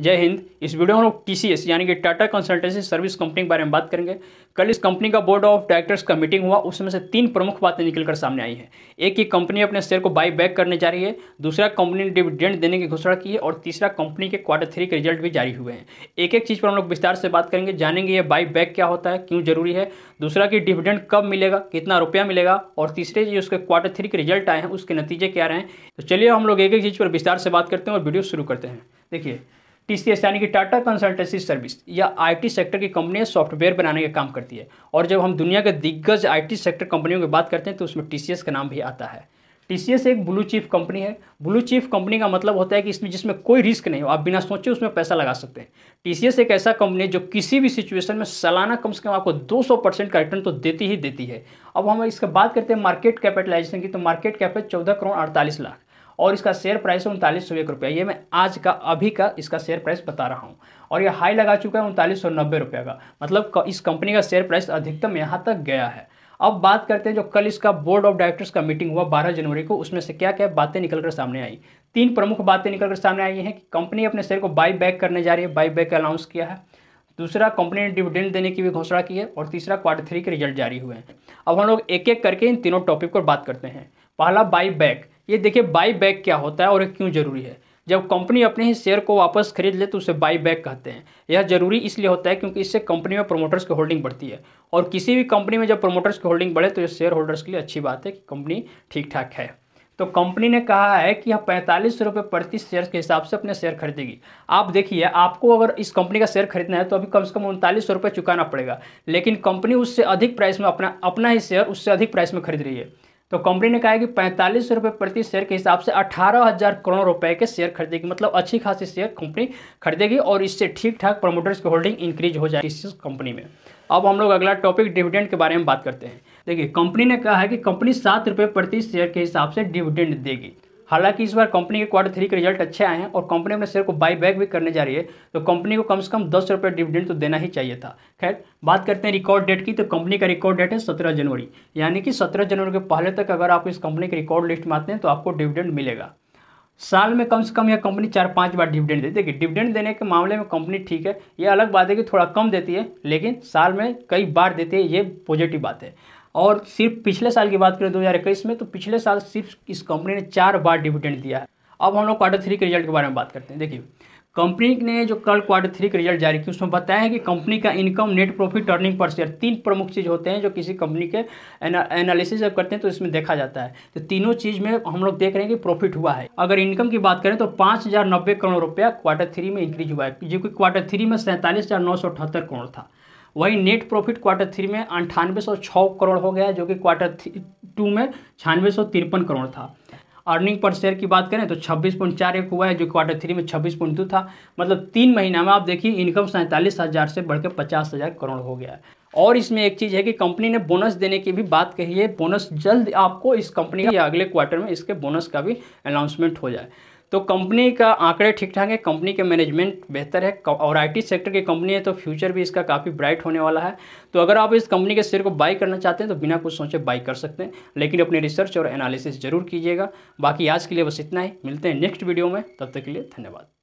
जय हिंद इस वीडियो में हम लोग टी यानी कि टाटा कंसल्टेंसी सर्विस कंपनी के बारे में बात करेंगे कल इस कंपनी का बोर्ड ऑफ डायरेक्टर्स का मीटिंग हुआ उसमें से तीन प्रमुख बातें निकलकर सामने आई है एक ही कंपनी अपने शेयर को बाई बैक करने जा रही है दूसरा कंपनी ने डिविडेंड देने की घोषणा की है और तीसरा कंपनी के क्वार्टर थ्री के रिजल्ट भी जारी हुए हैं एक एक चीज़ पर हम लोग विस्तार से बात करेंगे जानेंगे ये बाई बैक क्या होता है क्यों जरूरी है दूसरा कि डिविडेंड कब मिलेगा कितना रुपया मिलेगा और तीसरे जो उसके क्वार्टर थ्री के रिजल्ट आए हैं उसके नतीजे क्या रहे हैं तो चलिए हम लोग एक एक चीज़ पर विस्तार से बात करते हैं और वीडियो शुरू करते हैं देखिए टीसीएस यानी कि टाटा कंसल्टेंसी सर्विस या आईटी सेक्टर की कंपनी सॉफ्टवेयर बनाने का काम करती है और जब हम दुनिया के दिग्गज आईटी सेक्टर कंपनियों की बात करते हैं तो उसमें टीसीएस का नाम भी आता है टीसीएस एक ब्लू चीफ कंपनी है ब्लू चीफ कंपनी का मतलब होता है कि इसमें जिसमें कोई रिस्क नहीं हो आप बिना सोचे उसमें पैसा लगा सकते हैं टीसीएस एक ऐसा कंपनी है जो किसी भी सिचुएशन में सालाना कम से कम आपको 200 परसेंट का रिटर्न तो देती ही देती है अब हम इसका बात करते हैं मार्केट कैपिटलाइजेशन की तो मार्केट कैप है चौदह करोड़ अड़तालीस लाख और इसका शेयर प्राइस है उनतालीस सौ एक रुपया ये मैं आज का अभी का इसका शेयर प्राइस बता रहा हूँ और ये हाई लगा चुका है उनतालीस सौ नब्बे रुपये का मतलब इस कंपनी का शेयर प्राइस अधिकतम यहाँ तक गया है अब बात करते हैं जो कल इसका बोर्ड ऑफ डायरेक्टर्स का मीटिंग हुआ बारह जनवरी को उसमें से क्या क्या बातें निकलकर सामने आई तीन प्रमुख बातें निकलकर सामने आई हैं कि कंपनी अपने शेयर को बाई बैक करने जा रही है बाई बैक अनाउंस किया है दूसरा कंपनी ने डिविडेंड देने की भी घोषणा की है और तीसरा क्वार्टर थ्री के रिजल्ट जारी हुए हैं अब हम लोग एक एक करके इन तीनों टॉपिक पर बात करते हैं पहला बाई बैक ये देखिए बाई बैक क्या होता है और क्यों ज़रूरी है जब कंपनी अपने ही शेयर को वापस खरीद ले तो उसे बाई बैक कहते हैं यह जरूरी इसलिए होता है क्योंकि इससे कंपनी में प्रमोटर्स की होल्डिंग बढ़ती है और किसी भी कंपनी में जब प्रमोटर्स की होल्डिंग बढ़े तो यह शेयर होल्डर्स के लिए अच्छी बात है कि कंपनी ठीक ठाक है तो कंपनी ने कहा है कि यह पैंतालीस रुपये प्रति शेयर के हिसाब से अपने शेयर खरीदेगी आप देखिए आपको अगर इस कंपनी का शेयर खरीदना है तो अभी कम से कम उनतालीस रुपये चुकाना पड़ेगा लेकिन कंपनी उससे अधिक प्राइस में अपना अपना ही शेयर उससे अधिक प्राइस में खरीद रही है तो कंपनी ने कहा है कि पैंतालीस रुपये प्रति शेयर के हिसाब से अठारह हज़ार करोड़ रुपए के शेयर खरीदेगी मतलब अच्छी खासी शेयर कंपनी खरीदेगी और इससे ठीक ठाक प्रमोटर्स की होल्डिंग इंक्रीज हो जाएगी इस कंपनी में अब हम लोग अगला टॉपिक डिविडेंड के बारे में बात करते हैं देखिए कंपनी ने कहा है कि कंपनी सात रुपये प्रति शेयर के हिसाब से डिविडेंड देगी हालांकि इस बार कंपनी के क्वार्टर थ्री के रिजल्ट अच्छे आए हैं और कंपनी अपने शेयर को बाई बैक भी करने जा रही है तो कंपनी को कम से कम दस रुपये डिविडेंड तो देना ही चाहिए था खैर बात करते हैं रिकॉर्ड डेट की तो कंपनी का रिकॉर्ड डेट है सत्रह जनवरी यानी कि सत्रह जनवरी के पहले तक अगर आप इस कंपनी के रिकॉर्ड लिस्ट में आते हैं तो आपको डिविडेंड मिलेगा साल में कम से कम यह कंपनी चार पाँच बार डिविडेंड देती है डिविडेंड देने के मामले में कंपनी ठीक है ये अलग बात है कि थोड़ा कम देती है लेकिन साल में कई बार देती है ये पॉजिटिव बात है और सिर्फ पिछले साल की बात करें इक्कीस में तो पिछले साल सिर्फ इस कंपनी ने चार बार डिविडेंड दिया है अब हम लोग क्वार्टर थ्री के रिजल्ट के बारे में बात करते हैं देखिए कंपनी ने जो कल क्वार्टर थ्री के रिजल्ट जारी किया उसमें बताया है कि कंपनी का income net profit earning per share तीन प्रमुख चीज़ होते हैं जो किसी कंपनी के एनालिसिस जब करते हैं तो इसमें देखा जाता है तो तीनों चीज़ में हम लोग देख रहे हैं कि प्रॉफिट हुआ है अगर इनकम की बात करें तो पाँच करोड़ रुपया क्वार्टर थ्री में इंक्रीज हुआ है जो कि क्वार्टर थ्री में सैंतालीस करोड़ था वही नेट प्रॉफिट क्वार्टर थ्री में अंठानवे सौ छः करोड़ हो गया जो कि क्वार्टर टू में छियानवे सौ तिरपन करोड़ था अर्निंग पर शेयर की बात करें तो छब्बीस पॉइंट चार एक हुआ है जो क्वार्टर थ्री में छब्बीस पॉइंट टू था मतलब तीन महीना में आप देखिए इनकम सैंतालीस हज़ार से बढ़कर पचास हज़ार करोड़ हो गया है और इसमें एक चीज़ है कि कंपनी ने बोनस देने की भी बात कही है बोनस जल्द आपको इस कंपनी या अगले क्वार्टर में इसके बोनस का भी अनाउंसमेंट हो जाए तो कंपनी का आंकड़े ठीक ठाक है कंपनी के मैनेजमेंट बेहतर है और आईटी सेक्टर की कंपनी है तो फ्यूचर भी इसका काफ़ी ब्राइट होने वाला है तो अगर आप इस कंपनी के शेयर को बाई करना चाहते हैं तो बिना कुछ सोचे बाई कर सकते हैं लेकिन अपने रिसर्च और एनालिसिस जरूर कीजिएगा बाकी आज के लिए बस इतना ही मिलते हैं नेक्स्ट वीडियो में तब तक के लिए धन्यवाद